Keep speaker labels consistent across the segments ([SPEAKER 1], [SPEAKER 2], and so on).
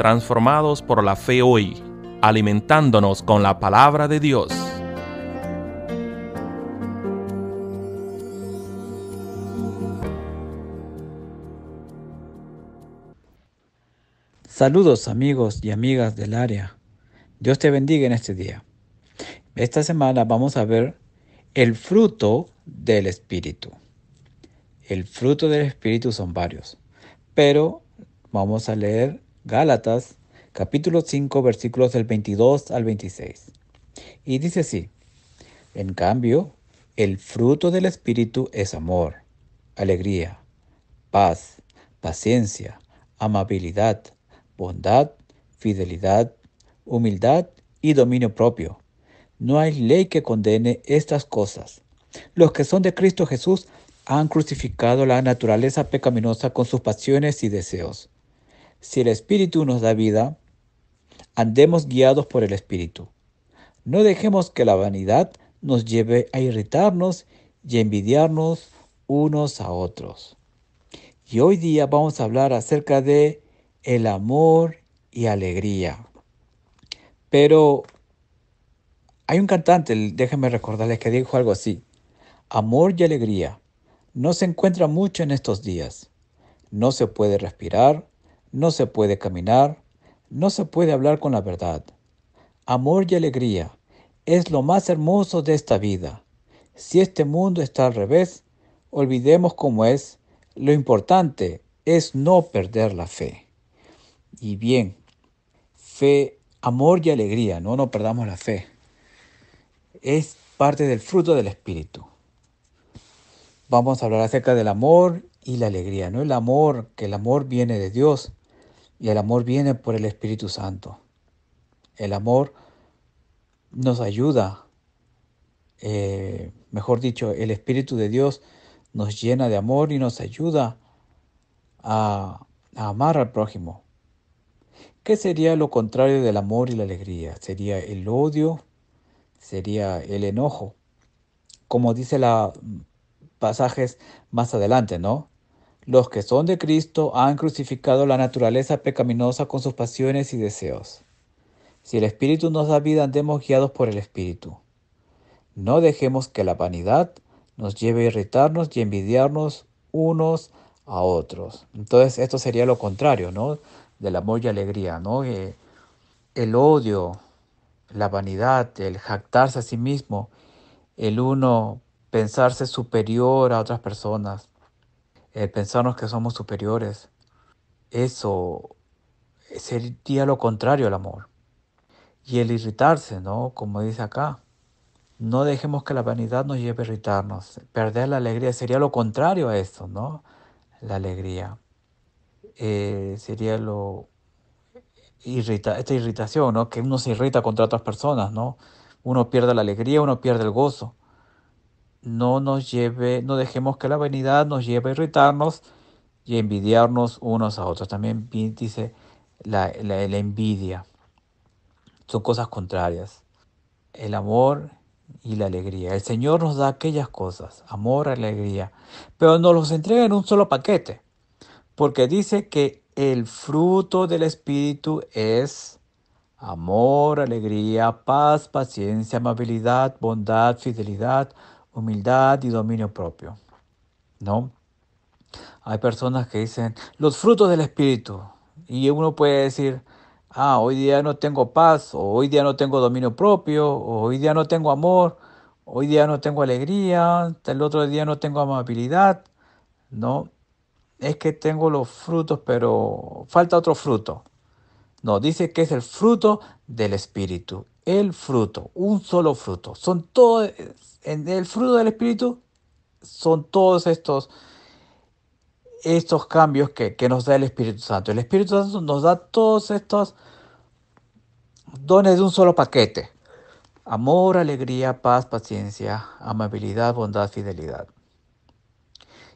[SPEAKER 1] transformados por la fe hoy, alimentándonos con la palabra de Dios. Saludos amigos y amigas del área. Dios te bendiga en este día. Esta semana vamos a ver el fruto del Espíritu. El fruto del Espíritu son varios, pero vamos a leer Gálatas capítulo 5 versículos del 22 al 26. Y dice así, en cambio, el fruto del Espíritu es amor, alegría, paz, paciencia, amabilidad, bondad, fidelidad, humildad y dominio propio. No hay ley que condene estas cosas. Los que son de Cristo Jesús han crucificado la naturaleza pecaminosa con sus pasiones y deseos. Si el Espíritu nos da vida, andemos guiados por el Espíritu. No dejemos que la vanidad nos lleve a irritarnos y envidiarnos unos a otros. Y hoy día vamos a hablar acerca de el amor y alegría. Pero hay un cantante, déjenme recordarles que dijo algo así. Amor y alegría no se encuentra mucho en estos días. No se puede respirar, no se puede caminar, no se puede hablar con la verdad. Amor y alegría es lo más hermoso de esta vida. Si este mundo está al revés, olvidemos cómo es. Lo importante es no perder la fe. Y bien, fe, amor y alegría, no nos perdamos la fe. Es parte del fruto del Espíritu. Vamos a hablar acerca del amor y la alegría, no el amor, que el amor viene de Dios, y el amor viene por el Espíritu Santo. El amor nos ayuda, eh, mejor dicho, el Espíritu de Dios nos llena de amor y nos ayuda a, amar al prójimo. ¿Qué sería lo contrario del amor y la alegría? Sería el odio, sería el enojo, como dice la mm, pasajes más adelante, ¿no? Los que son de Cristo han crucificado la naturaleza pecaminosa con sus pasiones y deseos. Si el Espíritu nos da vida, andemos guiados por el Espíritu. No dejemos que la vanidad nos lleve a irritarnos y envidiarnos unos a otros. Entonces esto sería lo contrario, ¿no? Del amor y alegría, ¿no? Eh, el odio, la vanidad, el jactarse a sí mismo, el uno pensarse superior a otras personas, eh, pensarnos que somos superiores. Eso sería lo contrario al amor. Y el irritarse, ¿no? Como dice acá. No dejemos que la vanidad nos lleve a irritarnos. Perder la alegría sería lo contrario a eso, ¿no? La alegría. Eh, sería lo... Irrita, esta irritación, ¿no? Que uno se irrita contra otras personas, ¿no? Uno pierde la alegría, uno pierde el gozo no nos lleve, no dejemos que la vanidad nos lleve a irritarnos y envidiarnos unos a otros. También dice la, envidia. Son cosas contrarias. El amor y la alegría. El Señor nos da aquellas cosas, amor, alegría, pero nos los entrega en un solo paquete, porque dice que el fruto del Espíritu es amor, alegría, paz, paciencia, amabilidad, bondad, fidelidad, humildad y dominio propio. ¿No? Hay personas que dicen los frutos del espíritu y uno puede decir, ah, hoy día no tengo paz, o hoy día no tengo dominio propio, o hoy día no tengo amor, hoy día no tengo alegría, el otro día no tengo amabilidad, ¿no? Es que tengo los frutos, pero falta otro fruto. No, dice que es el fruto del Espíritu el fruto, un solo fruto. Son todos, en el fruto del Espíritu son todos estos, estos cambios que, que nos da el Espíritu Santo. El Espíritu Santo nos da todos estos dones de un solo paquete. Amor, alegría, paz, paciencia, amabilidad, bondad, fidelidad.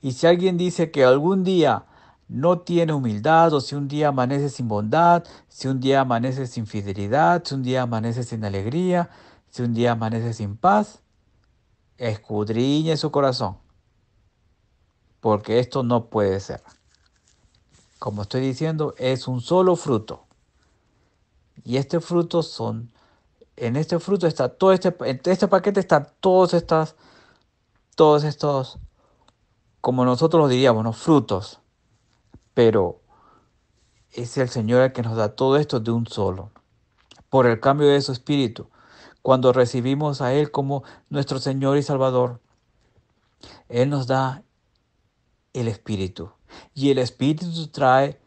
[SPEAKER 1] Y si alguien dice que algún día no tiene humildad, o si un día amanece sin bondad, si un día amanece sin fidelidad, si un día amanece sin alegría, si un día amanece sin paz, escudriñe su corazón, porque esto no puede ser. Como estoy diciendo, es un solo fruto. Y este fruto son, en este fruto está todo este, en este paquete están todos estas, todos estos, como nosotros diríamos, frutos pero es el Señor el que nos da todo esto de un solo, por el cambio de su espíritu, cuando recibimos a Él como nuestro Señor y Salvador. Él nos da el espíritu y el espíritu trae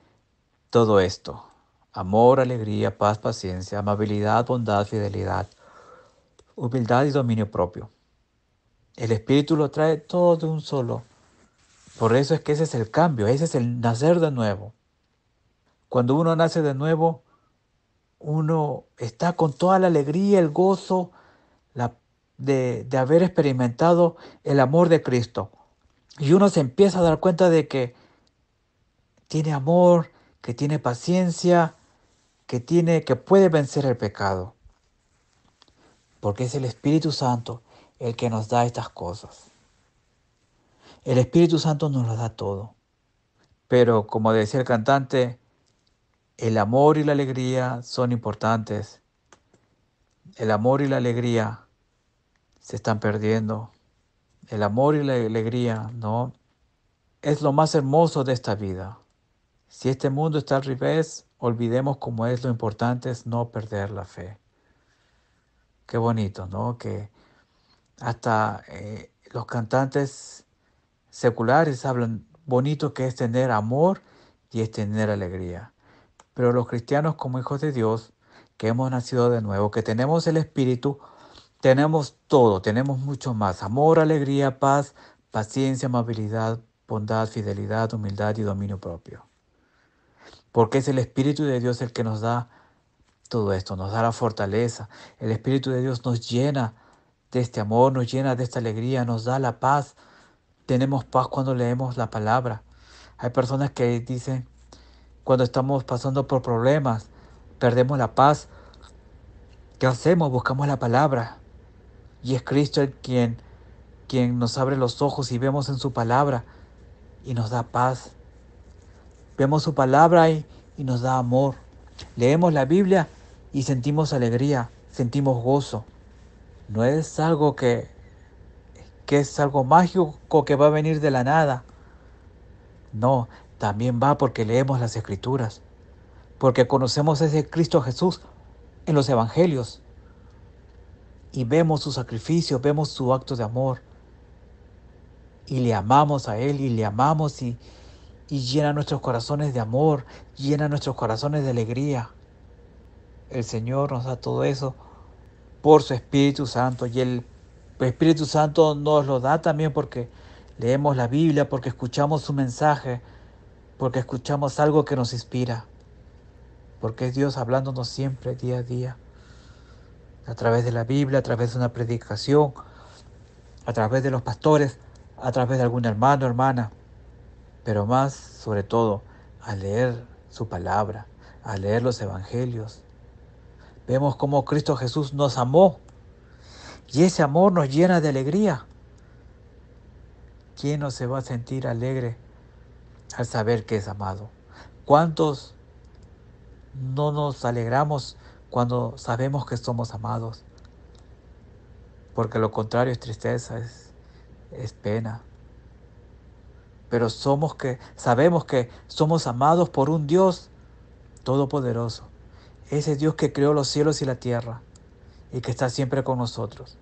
[SPEAKER 1] todo esto. Amor, alegría, paz, paciencia, amabilidad, bondad, fidelidad, humildad y dominio propio. El espíritu lo trae todo de un solo. Por eso es que ese es el cambio, ese es el nacer de nuevo. Cuando uno nace de nuevo, uno está con toda la alegría, el gozo de, de haber experimentado el amor de Cristo. Y uno se empieza a dar cuenta de que tiene amor, que tiene paciencia, que tiene que puede vencer el pecado. Porque es el Espíritu Santo el que nos da estas cosas. El Espíritu Santo nos lo da todo. Pero como decía el cantante, el amor y la alegría son importantes. El amor y la alegría se están perdiendo. El amor y la alegría, ¿no? Es lo más hermoso de esta vida. Si este mundo está al revés, olvidemos cómo es lo importante es no perder la fe. Qué bonito, ¿no? Que hasta eh, los cantantes seculares hablan bonito que es tener amor y es tener alegría. Pero los cristianos como hijos de Dios, que hemos nacido de nuevo, que tenemos el Espíritu, tenemos todo, tenemos mucho más. Amor, alegría, paz, paciencia, amabilidad, bondad, fidelidad, humildad y dominio propio. Porque es el Espíritu de Dios el que nos da todo esto, nos da la fortaleza. El Espíritu de Dios nos llena de este amor, nos llena de esta alegría, nos da la paz, tenemos paz cuando leemos la palabra. Hay personas que dicen, cuando estamos pasando por problemas, perdemos la paz. ¿Qué hacemos? Buscamos la palabra. Y es Cristo el quien, quien nos abre los ojos y vemos en su palabra y nos da paz. Vemos su palabra y nos da amor. Leemos la Biblia y sentimos alegría, sentimos gozo. No es algo que que es algo mágico que va a venir de la nada. No, también va porque leemos las escrituras, porque conocemos a ese Cristo Jesús en los evangelios y vemos su sacrificio, vemos su acto de amor y le amamos a Él y le amamos y, y llena nuestros corazones de amor, llena nuestros corazones de alegría. El Señor nos da todo eso por su Espíritu Santo y el pues, Espíritu Santo nos lo da también porque leemos la Biblia, porque escuchamos su mensaje, porque escuchamos algo que nos inspira, porque es Dios hablándonos siempre, día a día, a través de la Biblia, a través de una predicación, a través de los pastores, a través de algún hermano, hermana, pero más, sobre todo, a leer su palabra, a leer los evangelios. Vemos cómo Cristo Jesús nos amó y ese amor nos llena de alegría. ¿Quién no se va a sentir alegre al saber que es amado? ¿Cuántos no nos alegramos cuando sabemos que somos amados? Porque lo contrario es tristeza, es, pena. Pero somos que sabemos que somos amados por un Dios todopoderoso. Ese Dios que creó los cielos y la tierra y que está siempre con nosotros.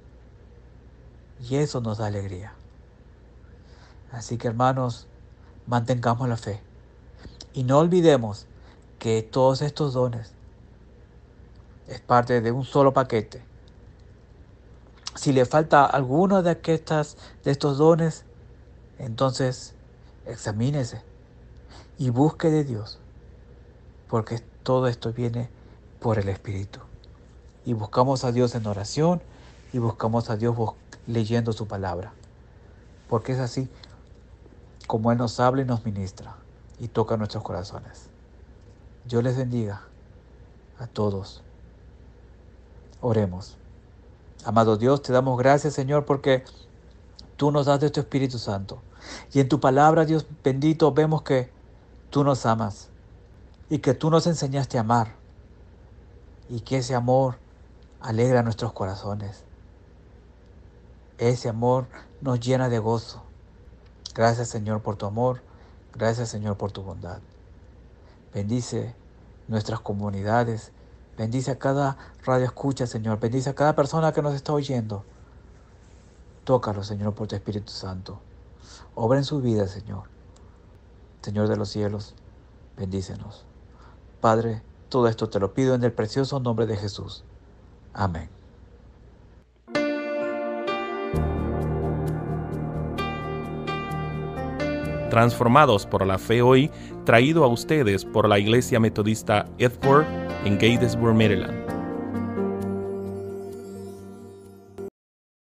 [SPEAKER 1] Y eso nos da alegría. Así que hermanos, mantengamos la fe. Y no olvidemos que todos estos dones es parte de un solo paquete. Si le falta alguno de, estas, de estos dones, entonces examínese y busque de Dios, porque todo esto viene por el Espíritu. Y buscamos a Dios en oración y buscamos a Dios leyendo su palabra. Porque es así como Él nos habla y nos ministra y toca nuestros corazones. Dios les bendiga a todos. Oremos. Amado Dios, te damos gracias Señor porque tú nos das de tu Espíritu Santo. Y en tu palabra, Dios bendito, vemos que tú nos amas y que tú nos enseñaste a amar y que ese amor alegra nuestros corazones. Ese amor nos llena de gozo. Gracias Señor por tu amor. Gracias Señor por tu bondad. Bendice nuestras comunidades. Bendice a cada radio escucha, Señor. Bendice a cada persona que nos está oyendo. Tócalo, Señor, por tu Espíritu Santo. Obra en su vida, Señor. Señor de los cielos, bendícenos. Padre, todo esto te lo pido en el precioso nombre de Jesús. Amén. transformados por la fe hoy, traído a ustedes por la Iglesia Metodista Edford en Gatesburg, Maryland.